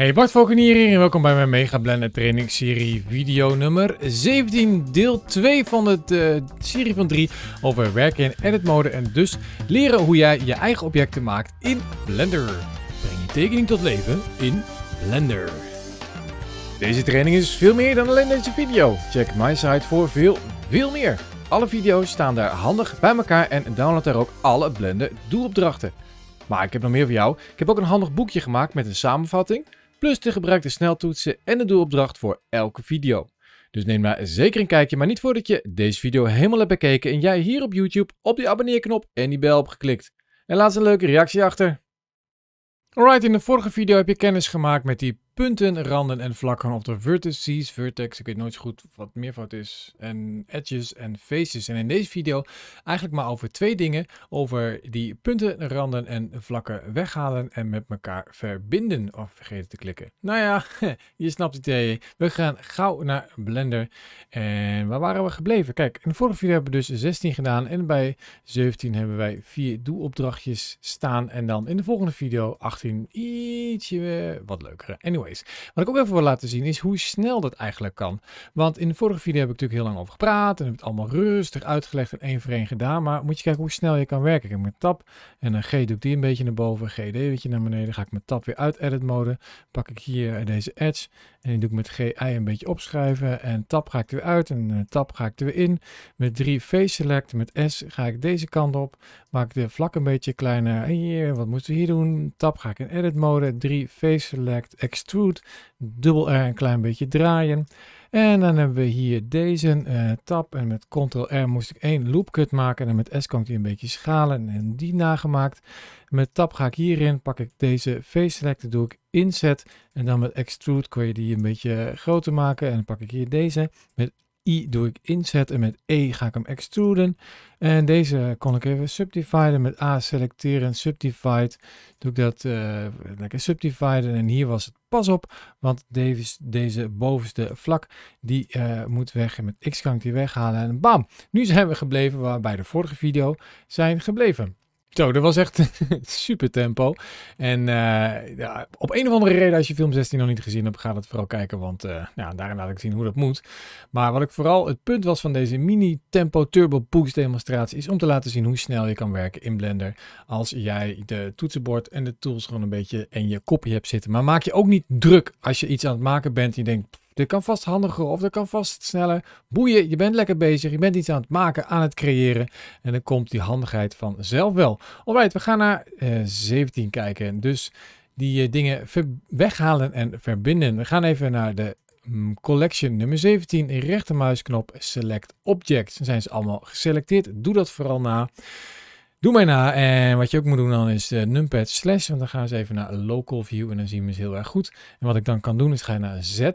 Hey Bart Valkenier hier en welkom bij mijn Mega Blender Training Serie video nummer 17, deel 2 van de eh, serie van 3 over werken in edit mode en dus leren hoe jij je eigen objecten maakt in Blender. Breng je tekening tot leven in Blender. Deze training is veel meer dan alleen deze video. Check mijn site voor veel, veel meer. Alle video's staan daar handig bij elkaar en download daar ook alle Blender doelopdrachten. Maar ik heb nog meer voor jou. Ik heb ook een handig boekje gemaakt met een samenvatting plus de gebruikte sneltoetsen en de doelopdracht voor elke video. Dus neem maar zeker een kijkje, maar niet voordat je deze video helemaal hebt bekeken en jij hier op YouTube op die abonneerknop en die bel hebt geklikt. En laat eens een leuke reactie achter. Alright, in de vorige video heb je kennis gemaakt met die punten, randen en vlakken, of de vertices, vertex, ik weet nooit zo goed wat meervoud is, en edges en faces. En in deze video eigenlijk maar over twee dingen, over die punten, randen en vlakken weghalen en met elkaar verbinden, of oh, vergeten te klikken. Nou ja, je snapt het idee. We gaan gauw naar Blender. En waar waren we gebleven? Kijk, in de vorige video hebben we dus 16 gedaan en bij 17 hebben wij vier doelopdrachtjes staan. En dan in de volgende video 18 ietsje eh, wat leukere. Anyway, wat ik ook even wil laten zien is hoe snel dat eigenlijk kan. Want in de vorige video heb ik natuurlijk heel lang over gepraat en heb het allemaal rustig uitgelegd en één voor één gedaan. Maar moet je kijken hoe snel je kan werken. Ik heb mijn tab en dan eh, G doe ik die een beetje naar boven, GD weet je naar beneden. ga ik mijn tab weer uit edit mode. Pak ik hier eh, deze edge en die doe ik met GI een beetje opschrijven. En tab ga ik er weer uit en eh, tab ga ik er weer in. Met 3 face select, met S ga ik deze kant op. Maak de vlak een beetje kleiner. Hier, wat moeten we hier doen? Tab ga ik in edit mode. 3 face select, extrude extrude, dubbel R een klein beetje draaien. En dan hebben we hier deze uh, eh, tab. En met Ctrl-R moest ik één loopcut maken. En met S kan ik die een beetje schalen en die nagemaakt. Met tab ga ik hierin, pak ik deze face selector, doe ik inzet. En dan met extrude kun je die een beetje eh, groter maken. En dan pak ik hier deze. Met I doe ik inzet en met E ga ik hem extruden. En deze kon ik even subdividen. Met A selecteren, subdivide. Doe ik dat eh, lekker subdividen. En hier was het pas op, want deze, deze bovenste vlak die eh, moet weg. En met X kan ik die weghalen en bam. Nu zijn we gebleven waar bij de vorige video zijn gebleven. Zo, dat was echt super tempo. En eh, ja, op een of andere reden, als je film 16 nog niet gezien hebt, ga dat vooral kijken. Want uh, nou, daarin laat ik zien hoe dat moet. Maar wat ik vooral het punt was van deze mini tempo turbo boost demonstratie, is om te laten zien hoe snel je kan werken in Blender. Als jij de toetsenbord en de tools gewoon een beetje in je kopje hebt zitten. Maar maak je ook niet druk als je iets aan het maken bent en je denkt dat kan vast handiger of dat kan vast sneller. Boeien, je bent lekker bezig. Je bent iets aan het maken, aan het creëren. En dan komt die handigheid vanzelf wel. Alright, we gaan naar 17 eh, kijken. Dus die eh, dingen weghalen en verbinden. We gaan even naar de mm, collection nummer 17, rechtermuisknop Select Objects. Dan zijn ze allemaal geselecteerd. Doe dat vooral na. Doe mij na. En wat je ook moet doen dan is eh, numpad slash. Want dan gaan ze even naar local view. En dan zien we ze heel erg goed. En wat ik dan kan doen is ga je naar Z. En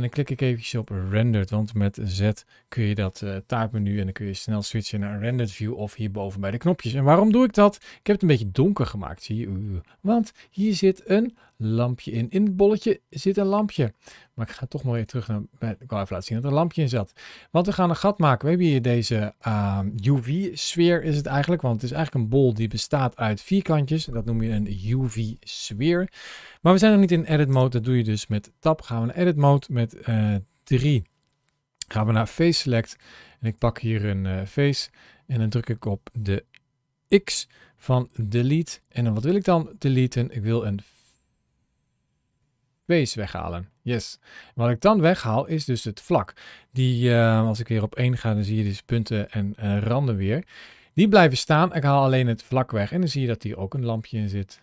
dan klik ik eventjes op rendered. Want met Z kun je dat uh, taartmenu. En dan kun je snel switchen naar rendered view. Of hierboven bij de knopjes. En waarom doe ik dat? Ik heb het een beetje donker gemaakt. Zie je? Want hier zit een lampje in. In het bolletje zit een lampje. Maar ik ga toch maar weer terug naar... Ik wil even laten zien dat er een lampje in zat. Want we gaan een gat maken. We hebben hier deze ehm, UV-sfeer is het eigenlijk. Want het is eigenlijk een bol die bestaat uit vierkantjes. en Dat noem je een UV-sfeer. Maar we zijn nog niet in edit mode. Dat doe je dus met tab. Gaan we naar edit mode met uh, eh, 3. Gaan we naar face select. En ik pak hier een eh, face. En dan druk ik op de X van delete. En dan wat wil ik dan deleten? Ik wil een W's weghalen. Yes. Wat ik dan weghaal is dus het vlak. Die, eh, als ik weer op één ga, dan zie je dus punten en eh, randen weer. Die blijven staan. Ik haal alleen het vlak weg. En dan zie je dat hier ook een lampje in zit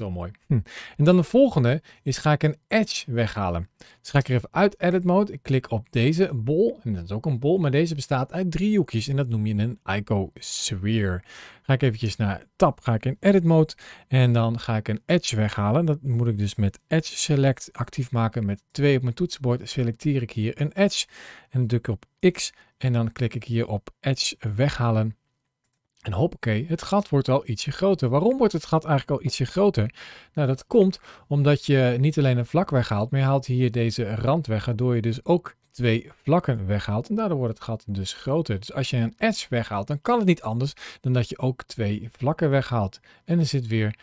wel mooi. Hm. En dan de volgende is ga ik een edge weghalen. Dus ga ik er even uit edit mode. Ik klik op deze bol. En dat is ook een bol, maar deze bestaat uit driehoekjes. En dat noem je een ICO sphere. Ga ik eventjes naar tab. Ga ik in edit mode. En dan ga ik een edge weghalen. Dat moet ik dus met edge select actief maken. Met twee op mijn toetsenbord selecteer ik hier een edge. En druk op X. En dan klik ik hier op edge weghalen. En hoppakee, het gat wordt al ietsje groter. Waarom wordt het gat eigenlijk al ietsje groter? Nou, dat komt omdat je niet alleen een vlak weghaalt, maar je haalt hier deze rand weg, waardoor je dus ook twee vlakken weghaalt. En daardoor wordt het gat dus groter. Dus als je een edge weghaalt, dan kan het niet anders dan dat je ook twee vlakken weghaalt. En er zit weer een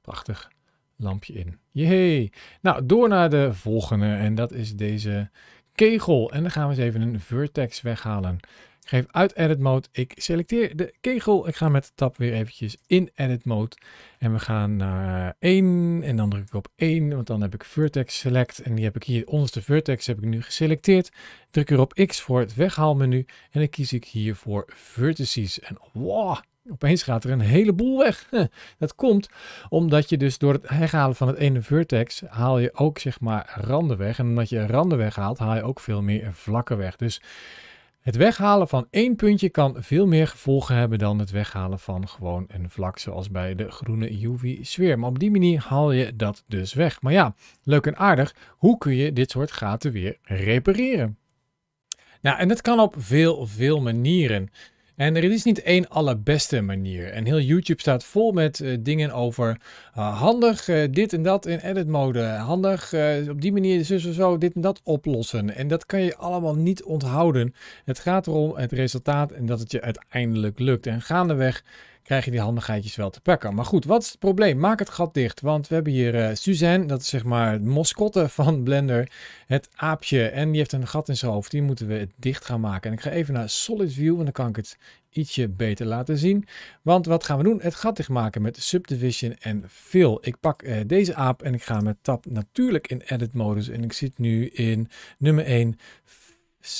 prachtig lampje in. Jee! Nou, door naar de volgende en dat is deze kegel. En dan gaan we eens even een vertex weghalen. Ik geef uit edit mode. Ik selecteer de kegel. Ik ga met de tab weer eventjes in edit mode. En we gaan naar 1. En dan druk ik op 1. Want dan heb ik vertex select. En die heb ik hier, onderste vertex heb ik nu geselecteerd. Druk erop X voor het weghaalmenu. En dan kies ik hier voor vertices. En wow, opeens gaat er een heleboel weg. Dat komt omdat je dus door het weghalen van het ene vertex haal je ook zeg maar randen weg. En omdat je randen weghaalt haal je ook veel meer vlakken weg. Dus het weghalen van één puntje kan veel meer gevolgen hebben dan het weghalen van gewoon een vlak, zoals bij de groene UV-sfeer. Maar op die manier haal je dat dus weg. Maar ja, leuk en aardig, hoe kun je dit soort gaten weer repareren? Nou, en dat kan op veel, veel manieren. En er is niet één allerbeste manier. En heel YouTube staat vol met eh, dingen over eh, handig eh, dit en dat in edit mode. Handig op die manier zus zo, zo dit en dat oplossen. En dat kan je allemaal niet onthouden. Het gaat erom het resultaat en dat het je uiteindelijk lukt. En gaandeweg krijg je die handigheidjes wel te pakken. Maar goed, wat is het probleem? Maak het gat dicht, want we hebben hier eh, Suzanne, dat is zeg maar het mascotte van Blender, het aapje. En die heeft een gat in zijn hoofd, die moeten we dicht gaan maken. En ik ga even naar Solid View, want dan kan ik het ietsje beter laten zien. Want wat gaan we doen? Het gat maken met Subdivision en Fill. Ik pak eh, deze aap en ik ga met tab natuurlijk in Edit modus. En ik zit nu in nummer 1,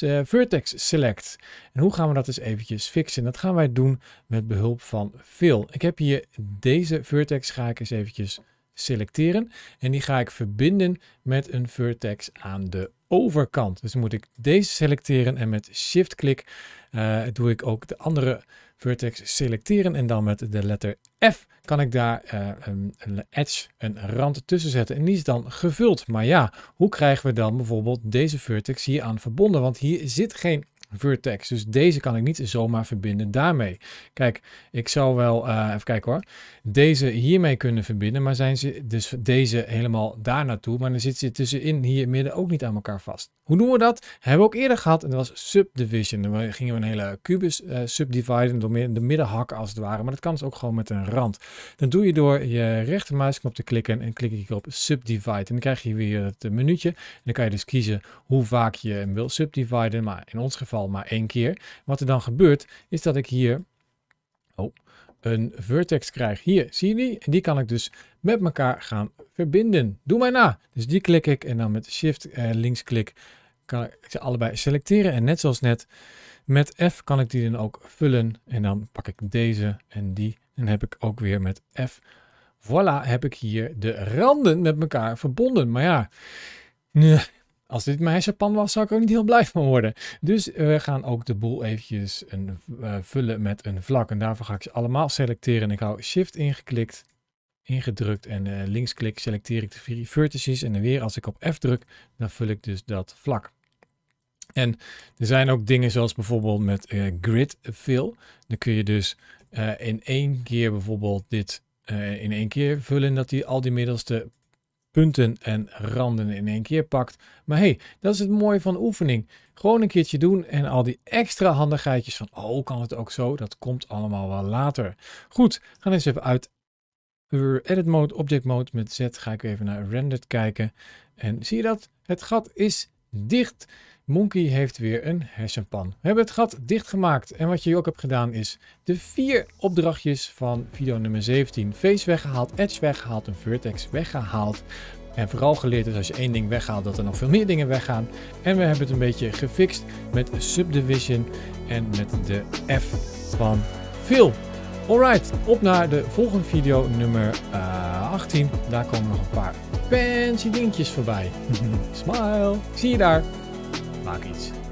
eh, vertex select. En hoe gaan we dat eens eventjes fixen? Dat gaan wij doen met behulp van veel. Ik heb hier deze vertex, ga ik eens eventjes selecteren. En die ga ik verbinden met een vertex aan de overkant. Dus moet ik deze selecteren en met shift-klik eh, doe ik ook de andere vertex selecteren. En dan met de letter F kan ik daar eh, een, een, edge, een rand tussen zetten. En die is dan gevuld. Maar ja, hoe krijgen we dan bijvoorbeeld deze vertex hier aan verbonden? Want hier zit geen Vertex. Dus deze kan ik niet zomaar verbinden daarmee. Kijk, ik zou wel, eh, even kijken hoor, deze hiermee kunnen verbinden, maar zijn ze dus deze helemaal daar naartoe, maar dan zit ze tussenin hier midden ook niet aan elkaar vast. Hoe doen we dat? Hebben we ook eerder gehad en dat was subdivision. Dan gingen we een hele kubus uh, subdividen door de midden hakken als het ware, maar dat kan dus ook gewoon met een rand. Dat doe je door je rechtermuisknop te klikken en klik ik op subdivide en dan krijg je weer het minuutje en dan kan je dus kiezen hoe vaak je hem wil subdividen, maar in ons geval maar één keer. Wat er dan gebeurt, is dat ik hier oh, een vertex krijg. Hier, zie je die? En die kan ik dus met elkaar gaan verbinden. Doe mij na. Dus die klik ik en dan met shift eh, linksklik kan ik ze allebei selecteren. En net zoals net, met F kan ik die dan ook vullen. En dan pak ik deze en die. En heb ik ook weer met F. Voilà, heb ik hier de randen met elkaar verbonden. Maar ja, als dit mijn hersenpan was, zou ik ook niet heel blij van worden. Dus eh, we gaan ook de boel eventjes een, eh, vullen met een vlak. En daarvoor ga ik ze allemaal selecteren. Ik hou shift ingeklikt, ingedrukt en uh, eh, linksklik selecteer ik de vertices. En dan weer als ik op F druk, dan vul ik dus dat vlak. En er zijn ook dingen zoals bijvoorbeeld met grid fill. Dan kun je dus in één keer bijvoorbeeld dit in één keer vullen. Dat die al die middelste punten en randen in één keer pakt. Maar hey, dat is het mooie van oefening. Gewoon een keertje doen en al die extra handigheidjes van oh, kan het ook zo? Dat komt allemaal wel later. Goed, gaan eens even uit Edit Mode, Object Mode met Z. Ga ik even naar Rendered kijken. En zie je dat? Het gat is dicht. Monkey heeft weer een hersenpan. We hebben het gat dichtgemaakt en wat je ook hebt gedaan is de vier opdrachtjes van video nummer 17. Face weggehaald, Edge weggehaald, een Vertex weggehaald. En vooral geleerd is als je één ding weghaalt dat er nog veel meer dingen weggaan. En we hebben het een beetje gefixt met Subdivision en met de F van Phil. Alright, op naar de volgende video nummer 18. Eh, daar komen nog een paar fancy dingetjes voorbij. Smile, zie je daar. package